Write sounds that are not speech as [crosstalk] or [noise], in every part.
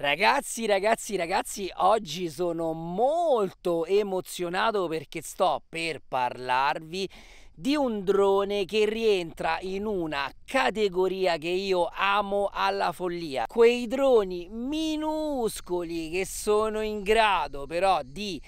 Ragazzi, ragazzi, ragazzi, oggi sono molto emozionato perché sto per parlarvi di un drone che rientra in una categoria che io amo alla follia. Quei droni minuscoli che sono in grado però di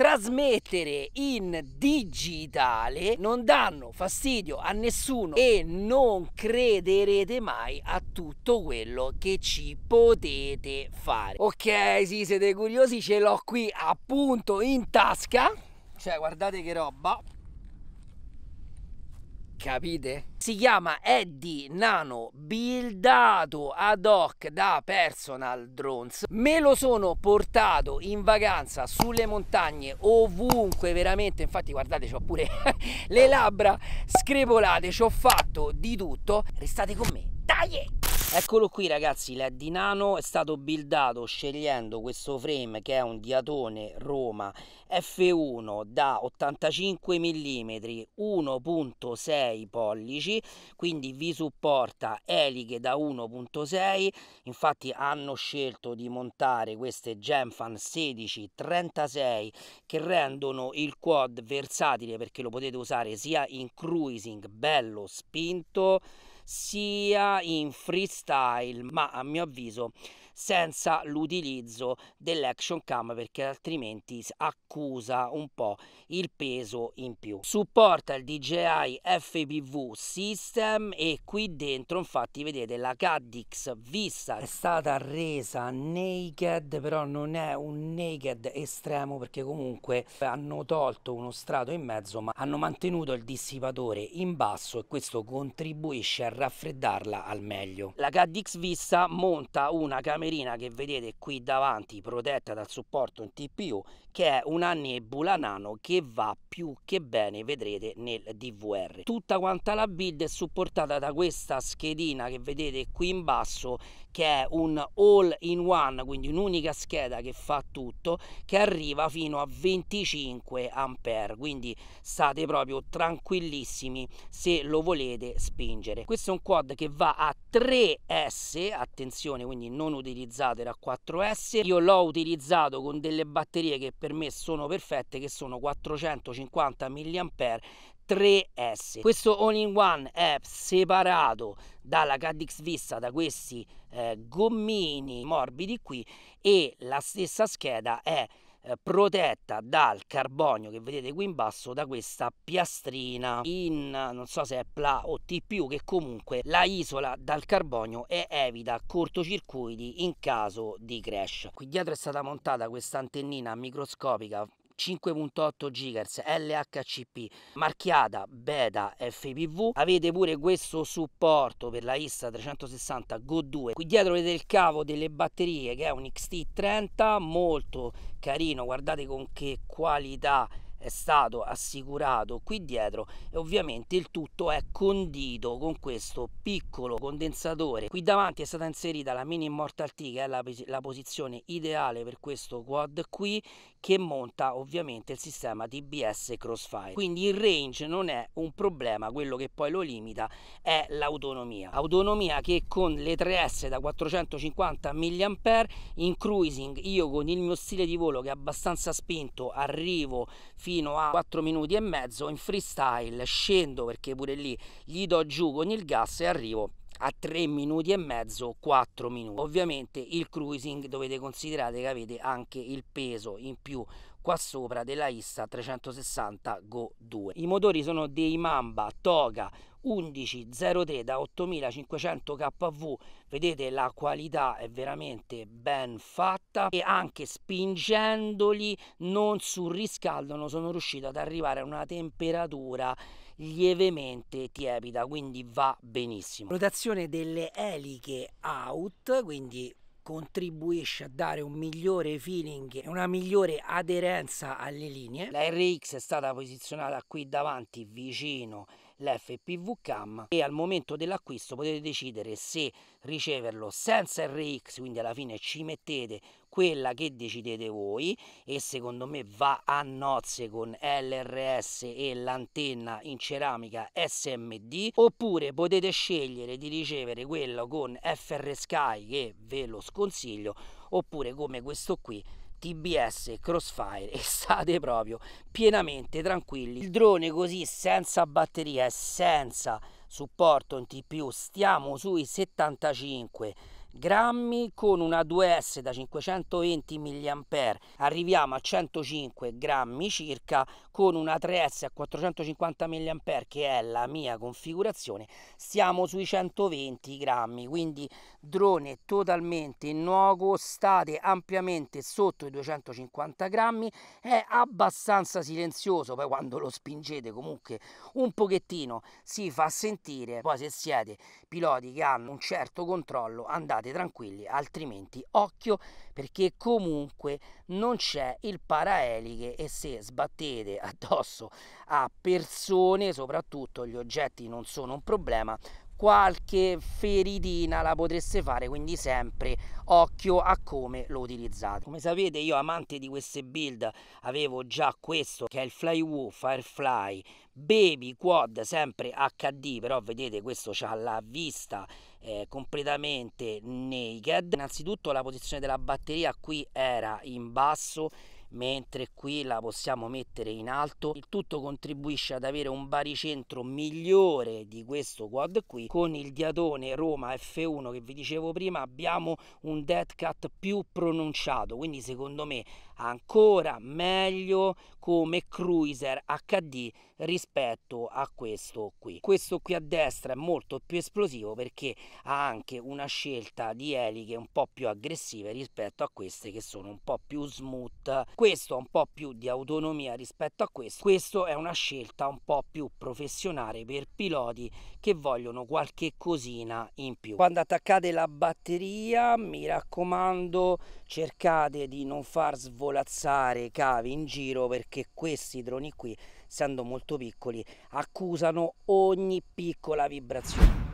trasmettere in digitale non danno fastidio a nessuno e non crederete mai a tutto quello che ci potete fare ok sì siete curiosi ce l'ho qui appunto in tasca cioè guardate che roba Capite? Si chiama Eddie Nano, buildato ad hoc da Personal Drones. Me lo sono portato in vacanza sulle montagne, ovunque veramente. Infatti guardate, ho pure [laughs] le labbra screpolate, ci ho fatto di tutto. Restate con me. Dai! Eccolo qui ragazzi, l'Ed Nano è stato buildato scegliendo questo frame che è un diatone Roma F1 da 85 mm 1.6 pollici, quindi vi supporta eliche da 1.6, infatti hanno scelto di montare queste Genfan 1636 che rendono il quad versatile perché lo potete usare sia in cruising bello spinto sia in freestyle, ma a mio avviso senza l'utilizzo dell'action cam perché altrimenti accusa un po' il peso in più. Supporta il DJI FPV System e qui dentro infatti vedete la Caddix Vista è stata resa naked però non è un naked estremo perché comunque hanno tolto uno strato in mezzo ma hanno mantenuto il dissipatore in basso e questo contribuisce a raffreddarla al meglio. La Caddix Vista monta una camera camerina che vedete qui davanti protetta dal supporto in TPU che è una nebula nano che va più che bene vedrete nel DVR tutta quanta la build è supportata da questa schedina che vedete qui in basso che è un all in one quindi un'unica scheda che fa tutto che arriva fino a 25 ampere quindi state proprio tranquillissimi se lo volete spingere questo è un quad che va a 3S attenzione quindi non utilizzate utilizzate la 4S io l'ho utilizzato con delle batterie che per me sono perfette che sono 450 mAh 3S questo all in one è separato dalla Caddix Vista da questi eh, gommini morbidi qui e la stessa scheda è eh, protetta dal carbonio che vedete qui in basso da questa piastrina in non so se è PLA o TPU che comunque la isola dal carbonio e evita cortocircuiti in caso di crash qui dietro è stata montata questa antennina microscopica 5.8 GHz LHCP marchiata Beta FPV avete pure questo supporto per la ISA 360 Go 2 qui dietro vedete il cavo delle batterie che è un XT30 molto carino guardate con che qualità è stato assicurato qui dietro e ovviamente il tutto è condito con questo piccolo condensatore qui davanti è stata inserita la mini immortal T che è la, la posizione ideale per questo quad qui che monta ovviamente il sistema TBS Crossfire quindi il range non è un problema quello che poi lo limita è l'autonomia autonomia che con le 3S da 450 mAh in cruising io con il mio stile di volo che è abbastanza spinto arrivo fino fino a 4 minuti e mezzo in freestyle, scendo perché pure lì gli do giù con il gas e arrivo a 3 minuti e mezzo 4 minuti ovviamente il cruising dovete considerare che avete anche il peso in più qua sopra della Issa 360 Go 2 i motori sono dei Mamba Toga 1103 da 8500 kV vedete la qualità è veramente ben fatta e anche spingendoli non surriscaldano sono riuscito ad arrivare a una temperatura lievemente tiepida, quindi va benissimo. Rotazione delle eliche out, quindi contribuisce a dare un migliore feeling e una migliore aderenza alle linee. La RX è stata posizionata qui davanti vicino l'FPV CAM e al momento dell'acquisto potete decidere se riceverlo senza RX, quindi alla fine ci mettete quella che decidete voi e secondo me va a nozze con LRS e l'antenna in ceramica SMD oppure potete scegliere di ricevere quello con FR Sky che ve lo sconsiglio oppure come questo qui TBS, crossfire e state [laughs] proprio pienamente tranquilli. Il drone così senza batteria e senza supporto in TPU stiamo sui 75 grammi con una 2S da 520 mAh arriviamo a 105 grammi circa con una 3S a 450 mAh che è la mia configurazione siamo sui 120 grammi quindi drone totalmente nuovo state ampiamente sotto i 250 grammi è abbastanza silenzioso poi quando lo spingete comunque un pochettino si fa sentire poi se siete piloti che hanno un certo controllo andate state tranquilli, altrimenti occhio perché comunque non c'è il paraeliche e se sbattete addosso a persone, soprattutto gli oggetti non sono un problema, qualche feritina la potreste fare quindi sempre occhio a come lo utilizzate come sapete io amante di queste build avevo già questo che è il Flywoo Firefly Baby Quad sempre HD però vedete questo ha la vista eh, completamente naked innanzitutto la posizione della batteria qui era in basso mentre qui la possiamo mettere in alto il tutto contribuisce ad avere un baricentro migliore di questo quad qui con il diatone Roma F1 che vi dicevo prima abbiamo un dead cut più pronunciato quindi secondo me ancora meglio come cruiser HD rispetto a questo qui questo qui a destra è molto più esplosivo perché ha anche una scelta di eliche un po' più aggressive rispetto a queste che sono un po' più smooth questo ha un po' più di autonomia rispetto a questo questo è una scelta un po' più professionale per piloti che vogliono qualche cosina in più quando attaccate la batteria mi raccomando cercate di non far svolgere svolazzare cavi in giro perché questi droni qui, essendo molto piccoli, accusano ogni piccola vibrazione.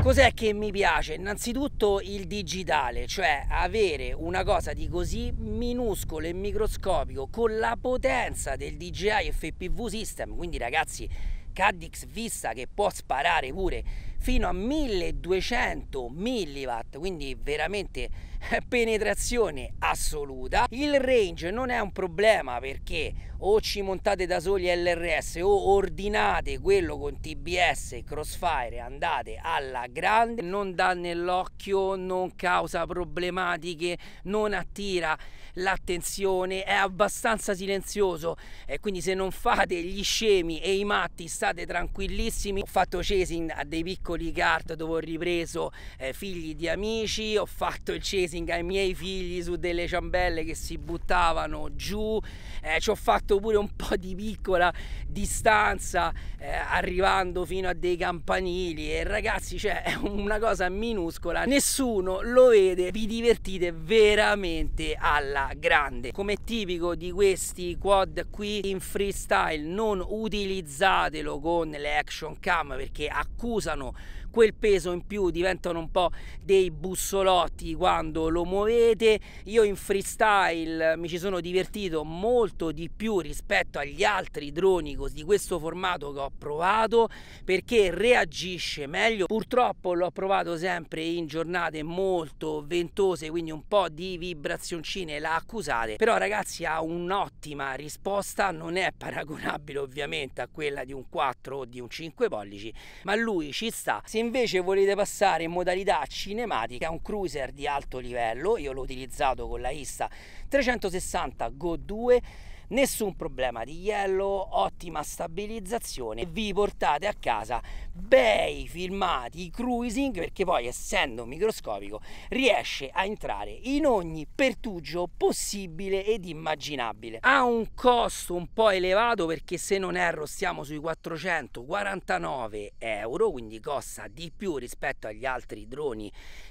Cos'è che mi piace? Innanzitutto il digitale, cioè avere una cosa di così minuscolo e microscopico con la potenza del DJI FPV System, quindi ragazzi Caddx vista che può sparare pure fino a 1200 milliwatt, quindi veramente [laughs] penetrazione assoluta il range non è un problema perché o ci montate da soli LRS o ordinate quello con TBS e crossfire andate alla grande non dà nell'occhio non causa problematiche non attira l'attenzione è abbastanza silenzioso e quindi se non fate gli scemi e i matti state tranquillissimi ho fatto chasing a dei piccoli kart dove ho ripreso eh, figli di amici ho fatto il chasing amazing ai miei figli su delle ciambelle che si buttavano giù, eh, ci ho fatto pure un po' di piccola distanza eh, arrivando fino a dei campanili e ragazzi cioè è una cosa minuscola, nessuno lo vede, vi divertite veramente alla grande. Come tipico di questi quad qui in freestyle non utilizzatelo con le action cam perché accusano quel peso in più diventano un po' dei bussolotti quando lo muovete io in freestyle mi ci sono divertito molto di più rispetto agli altri droni di questo formato che ho provato perché reagisce meglio purtroppo l'ho provato sempre in giornate molto ventose quindi un po' di vibrazioncine la accusate però ragazzi ha un'ottima risposta non è paragonabile ovviamente a quella di un 4 o di un 5 pollici ma lui ci sta si invece volete passare in modalità cinematica, un cruiser di alto livello, io l'ho utilizzato con la Issa 360 Go 2 nessun problema di yellow, ottima stabilizzazione, vi portate a casa bei filmati cruising perché poi essendo microscopico riesce a entrare in ogni pertugio possibile ed immaginabile. Ha un costo un po' elevato perché se non erro stiamo sui 449 euro, quindi costa di più rispetto agli altri droni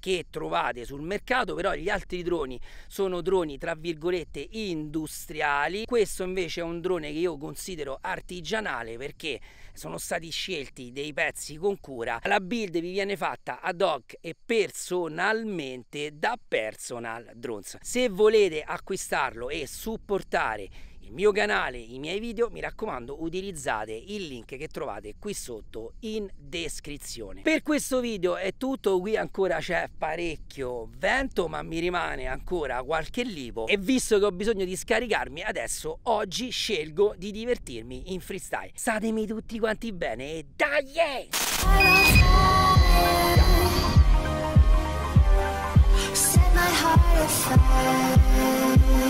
che trovate sul mercato, però gli altri droni sono droni tra virgolette industriali. Questo invece è un drone che io considero artigianale perché sono stati scelti dei pezzi con cura. La build vi viene fatta ad hoc e personalmente da Personal Drones. Se volete acquistarlo e supportare il mio canale, i miei video, mi raccomando utilizzate il link che trovate qui sotto in descrizione. Per questo video è tutto, qui ancora c'è parecchio vento ma mi rimane ancora qualche lipo e visto che ho bisogno di scaricarmi adesso oggi scelgo di divertirmi in freestyle. Statemi tutti quanti bene e dai! Yeah!